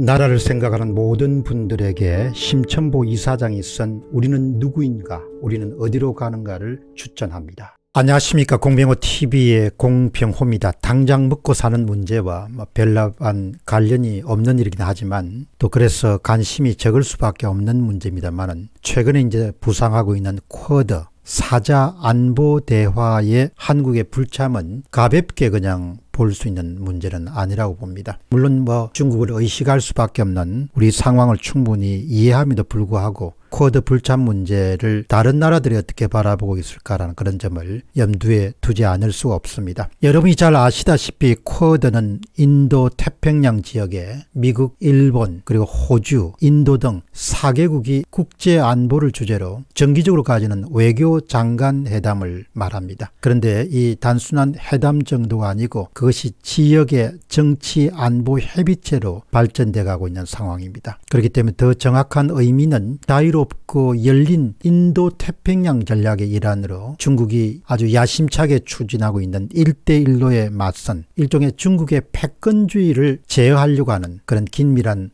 나라를 생각하는 모든 분들에게 심천보 이사장이 쓴 우리는 누구인가 우리는 어디로 가는가를 추천합니다. 안녕하십니까 공병호TV의 공병호입니다. 당장 먹고 사는 문제와 뭐 별반 관련이 없는 일이긴 하지만 또 그래서 관심이 적을 수밖에 없는 문제입니다만 최근에 이제 부상하고 있는 쿼드 사자 안보 대화의 한국의 불참은 가볍게 그냥 볼 수 있는 문제는 아니라고 봅니다. 물론 뭐 중국을 의식할 수밖에 없는 우리 상황을 충분히 이해함에도 불구하고 코드 불참 문제를 다른 나라들이 어떻게 바라보고 있을까라는 그런 점을 염두에 두지 않을 수가 없습니다. 여러분이 잘 아시다시피 쿼드는 인도 태평양 지역에 미국, 일본, 그리고 호주, 인도 등 4개국이 국제 안보를 주제로 정기적으로 가지는 외교 장관 회담을 말합니다. 그런데 이 단순한 회담 정도가 아니고 그것이 지역의 정치 안보 협의체로 발전돼 가고 있는 상황입니다. 그렇기 때문에 더 정확한 의미는 다이로 높고 열린 인도 태평양 전략의 일환으로 중국이 아주 야심차게 추진하고 있는 일대일로에 맞선 일종의 중국의 패권주의를 제어하려고 하는 그런 긴밀한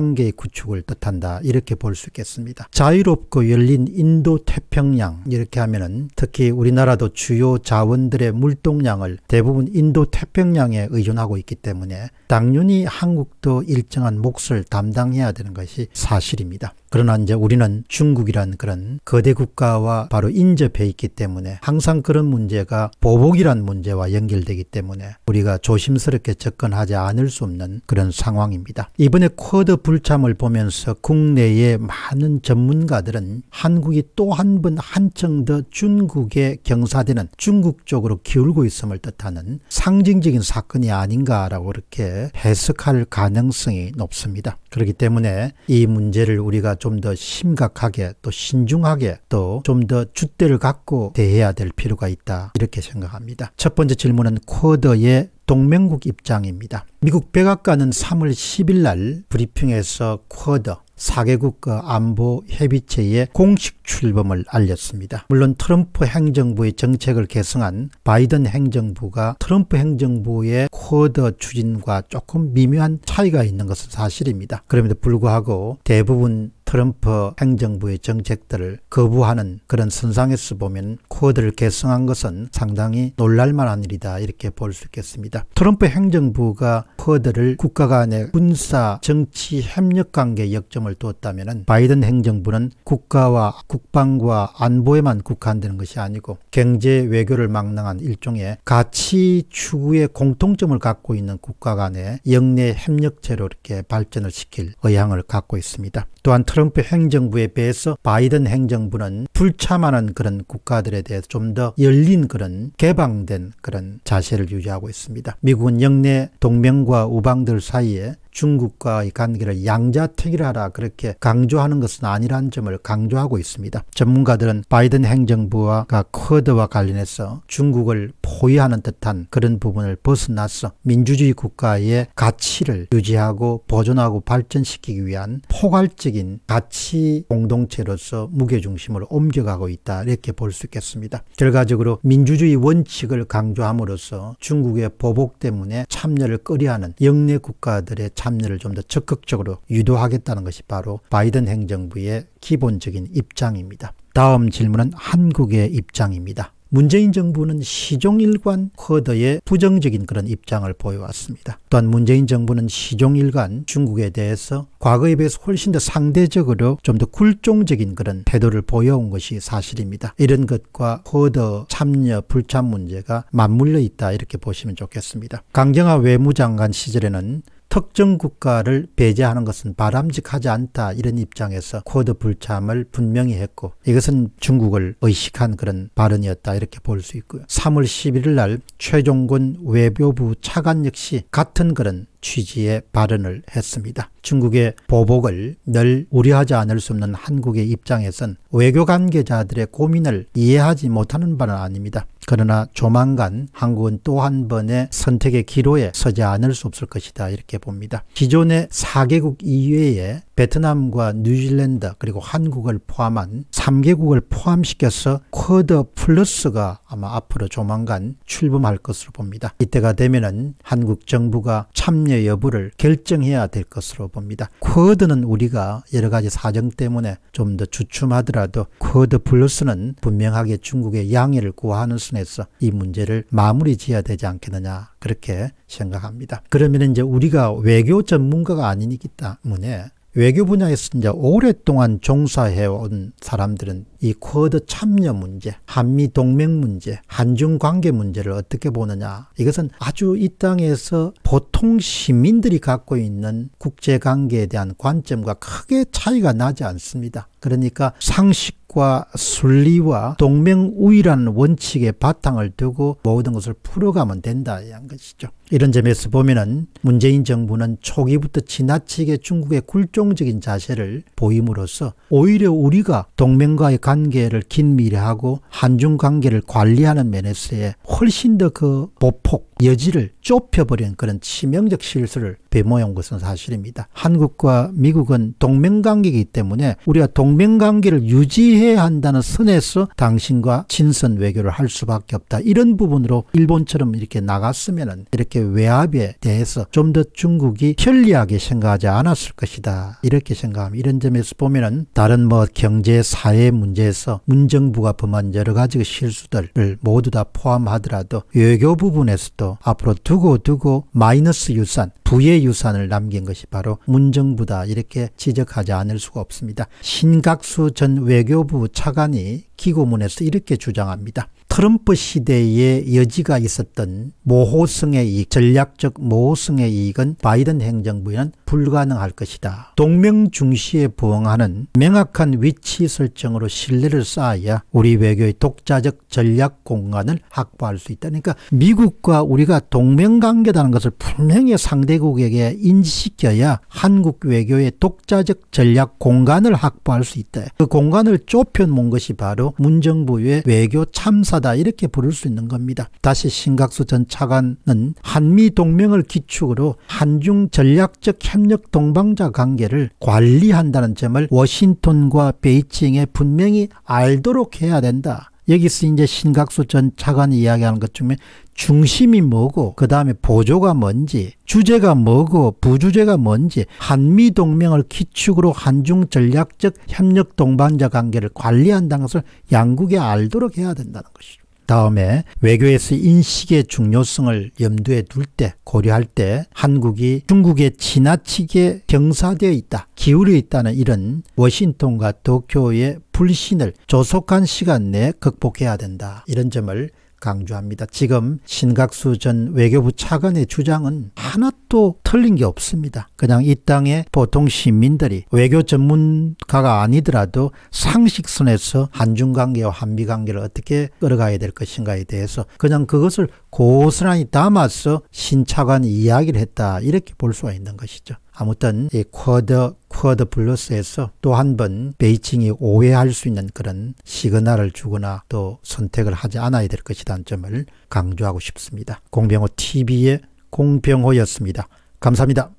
동맹관계 구축을 뜻한다 이렇게 볼 수 있겠습니다. 자유롭고 열린 인도 태평양 이렇게 하면은 특히 우리나라도 주요 자원들의 물동량을 대부분 인도 태평양에 의존하고 있기 때문에 당연히 한국도 일정한 몫을 담당해야 되는 것이 사실입니다. 그러나 이제 우리는 중국이란 그런 거대 국가와 바로 인접해 있기 때문에 항상 그런 문제가 보복이란 문제와 연결되기 때문에 우리가 조심스럽게 접근하지 않을 수 없는 그런 상황입니다. 이번에 쿼드 불참을 보면서 국내의 많은 전문가들은 한국이 또 한 번 한층 더 중국에 경사되는 중국 쪽으로 기울고 있음을 뜻하는 상징적인 사건이 아닌가라고 이렇게 해석할 가능성이 높습니다. 그렇기 때문에 이 문제를 우리가 좀더 심각하게 또 신중하게 또 좀 더 주대를 갖고 대해야 될 필요가 있다 이렇게 생각합니다. 첫 번째 질문은 쿼드의 동맹국 입장입니다. 미국 백악관은 3월 10일 날 브리핑에서 쿼드 4개국 과 안보 협의체의 공식 출범을 알렸습니다. 물론 트럼프 행정부의 정책을 계승한 바이든 행정부가 트럼프 행정부의 쿼드 추진과 조금 미묘한 차이가 있는 것은 사실입니다. 그럼에도 불구하고 대부분 트럼프 행정부의 정책들을 거부하는 그런 선상에서 보면 쿼드를 계승한 것은 상당히 놀랄만한 일이다 이렇게 볼 수 있겠습니다. 트럼프 행정부가 쿼드를 국가 간의 군사 정치 협력 관계 역점을 두었다면 바이든 행정부는 국가와 국방과 안보에만 국한되는 것이 아니고 경제 외교를 망랑한 일종의 가치 추구의 공통점을 갖고 있는 국가 간의 영내 협력체로 이렇게 발전을 시킬 의향을 갖고 있습니다. 또한 트럼프 트럼프 행정부에 비해서 바이든 행정부는 불참하는 그런 국가들에 대해서 좀 더 열린 그런 개방된 그런 자세를 유지하고 있습니다. 미국은 영내 동맹과 우방들 사이에 중국과의 관계를 양자택일하라 그렇게 강조하는 것은 아니란 점을 강조하고 있습니다. 전문가들은 바이든 행정부와 쿼드와 관련해서 중국을 포위하는 듯한 그런 부분을 벗어나서 민주주의 국가의 가치를 유지하고 보존하고 발전시키기 위한 포괄적인 가치 공동체로서 무게중심을 옮 옮겨가고 있다 이렇게 볼 수 있겠습니다. 결과적으로 민주주의 원칙을 강조함으로써 중국의 보복 때문에 참여를 꺼려하는 영내 국가들의 참여를 좀 더 적극적으로 유도하겠다는 것이 바로 바이든 행정부의 기본적인 입장입니다. 다음 질문은 한국의 입장입니다. 문재인 정부는 시종일관 코드의 부정적인 그런 입장을 보여왔습니다. 또한 문재인 정부는 시종일관 중국에 대해서 과거에 비해서 훨씬 더 상대적으로 좀 더 굴종적인 그런 태도를 보여온 것이 사실입니다. 이런 것과 코드 참여 불참 문제가 맞물려 있다 이렇게 보시면 좋겠습니다. 강정화 외무장관 시절에는 특정 국가를 배제하는 것은 바람직하지 않다 이런 입장에서 코드 불참을 분명히 했고 이것은 중국을 의식한 그런 발언이었다 이렇게 볼 수 있고요. 3월 11일 날 최종군 외교부 차관 역시 같은 그런 취지의 발언을 했습니다. 중국의 보복을 늘 우려하지 않을 수 없는 한국의 입장에선 외교 관계자들의 고민을 이해하지 못하는 바는 아닙니다. 그러나 조만간 한국은 또 한 번의 선택의 기로에 서지 않을 수 없을 것이다 이렇게 봅니다. 기존의 4개국 이외에 베트남과 뉴질랜드 그리고 한국을 포함한 3개국을 포함시켜서 쿼드 플러스가 아마 앞으로 조만간 출범할 것으로 봅니다. 이때가 되면은 한국 정부가 참여 여부를 결정해야 될 것으로 봅니다. 쿼드는 우리가 여러 가지 사정 때문에 좀 더 주춤하더라도 쿼드 플러스는 분명하게 중국의 양해를 구하는 선에서이 문제를 마무리 지어야 되지 않겠느냐 그렇게 생각합니다. 그러면 이제 우리가 외교 전문가가 아니기 때문에 외교 분야에서 이제 오랫동안 종사해온 사람들은 이 쿼드 참여 문제, 한미 동맹 문제, 한중 관계 문제를 어떻게 보느냐. 이것은 아주 이 땅에서 보통 시민들이 갖고 있는 국제 관계에 대한 관점과 크게 차이가 나지 않습니다. 그러니까 상식 원칙과 순리와 동맹우위란 원칙에 바탕을 두고 모든 것을 풀어가면 된다 한 것이죠. 이런 점에서 보면은 문재인 정부는 초기부터 지나치게 중국의 굴종적인 자세를 보임으로써 오히려 우리가 동맹과의 관계를 긴밀히 하고 한중 관계를 관리하는 면에서의 훨씬 더 그 보폭 여지를 좁혀버린 그런 치명적 실수를 배모해온 것은 사실입니다. 한국과 미국은 동맹관계이기 때문에 우리가 동맹관계를 유지해야 한다는 선에서 당신과 친선 외교를 할 수밖에 없다. 이런 부분으로 일본처럼 이렇게 나갔으면 이렇게 외압에 대해서 좀 더 중국이 편리하게 생각하지 않았을 것이다. 이렇게 생각합니다 이런 점에서 보면 다른 뭐 경제 사회 문제에서 문정부가 범한 여러 가지 그 실수들을 모두 다 포함하더라도 외교 부분에서도 앞으로 두고 두고 마이너스 유산, 부의 유산을 남긴 것이 바로 문정부다 이렇게 지적하지 않을 수가 없습니다. 신각수 전 외교부 차관이 기고문에서 이렇게 주장합니다. 트럼프 시대에 여지가 있었던 모호성의 이익, 전략적 모호성의 이익은 바이든 행정부에는 불가능할 것이다. 동맹 중시에 부응하는 명확한 위치 설정으로 신뢰를 쌓아야 우리 외교의 독자적 전략 공간을 확보할 수 있다. 그러니까 미국과 우리가 동맹 관계라는 것을 분명히 상대국에게 인지시켜야 한국 외교의 독자적 전략 공간을 확보할 수 있다. 그 공간을 좁혀놓은 것이 바로 문정부의 외교 참사 하다 이렇게 부를 수 있는 겁니다. 다시 신각수 전 차관은 한미 동맹을 기축으로 한중 전략적 협력 동방자 관계를 관리한다는 점을 워싱턴과 베이징에 분명히 알도록 해야 된다. 여기서 이제 신각수 전 차관이 이야기하는 것 중에 중심이 뭐고 그 다음에 보조가 뭔지 주제가 뭐고 부주제가 뭔지 한미동맹을 기축으로 한중 전략적 협력 동반자 관계를 관리한다는 것을 양국에 알도록 해야 된다는 것이죠. 다음에 외교에서 인식의 중요성을 염두에 둘 때, 고려할 때 한국이 중국에 지나치게 경사되어 있다, 기울여 있다는 이런 워싱턴과 도쿄의 불신을 조속한 시간 내에 극복해야 된다. 이런 점을 강조합니다. 지금 신각수 전 외교부 차관의 주장은 하나도 틀린 게 없습니다. 그냥 이 땅의 보통 시민들이 외교 전문가가 아니더라도 상식선에서 한중 관계와 한미 관계를 어떻게 끌어가야 될 것인가에 대해서 그냥 그것을 고스란히 담아서 신 차관이 이야기를 했다 이렇게 볼 수가 있는 것이죠. 아무튼 이쿼드쿼드 플러스에서 또 한 번 베이징이 오해할 수 있는 그런 시그널을 주거나 또 선택을 하지 않아야 될 것이라는 점을 강조하고 싶습니다. 공병호 TV의 공병호였습니다. 감사합니다.